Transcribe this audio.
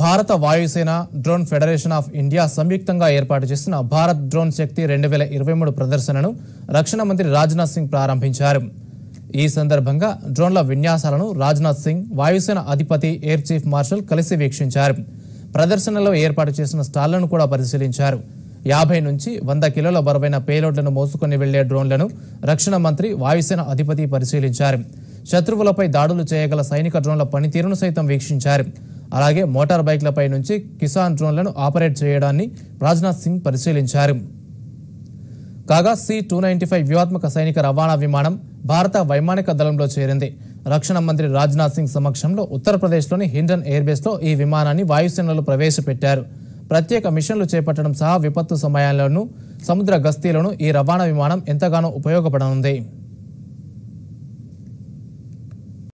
భారత వాయుసేన drone federation of India సంయుక్తంగా ఏర్పాటు చేసిన భారత్ డ్రోన్ శక్తి రెండు వేల ఇరవై మూడు ప్రదర్శనను రక్షణ మంత్రి రాజ్నాథ్ సింగ్ ప్రారంభించారు ఈ సందర్భంగా డ్రోన్ల విన్యాసాలను రాజ్నాథ్ సింగ్ వాయుసేన అధిపతి ఎయిర్ చీఫ్ మార్షల్ కలిసి వీక్షించారు ప్రదర్శనలో ఏర్పాటు చేసిన స్టాళ్లను కూడా పరిశీలించారు యాభై నుంచి వంద కిలోల బరువైన పేలోడ్లను మోసుకొని వెళ్లే డ్రోన్లను రక్షణ మంత్రి వాయుసేన అధిపతి పరిశీలించారు శత్రువులపై దాడులు చేయగల సైనిక డ్రోన్ల పనితీరును సైతం వీక్షించారు అలాగే మోటార్ బైక్లపై నుంచి కిసాన్ డ్రోన్లను ఆపరేట్ చేయడాన్ని రాజ్నాథ్ సింగ్ పరిశీలించారు కాగా సి టూ నైన్టీ ఫైవ్ వ్యూహాత్మక సైనిక రవాణా విమానం భారత వైమానిక దళంలో చేరింది రక్షణ మంత్రి రాజ్నాథ్ సింగ్ సమక్షంలో ఉత్తరప్రదేశ్లోని హిండన్ ఎయిర్బేస్లో ఈ విమానాన్ని వాయుసేనలో ప్రవేశపెట్టారు ప్రత్యేక మిషన్లు చేపట్టడం సహా విపత్తు సమయాల్లోనూ సముద్ర గస్తీలను ఈ రవాణా విమానం ఎంతగానో ఉపయోగపడనుంది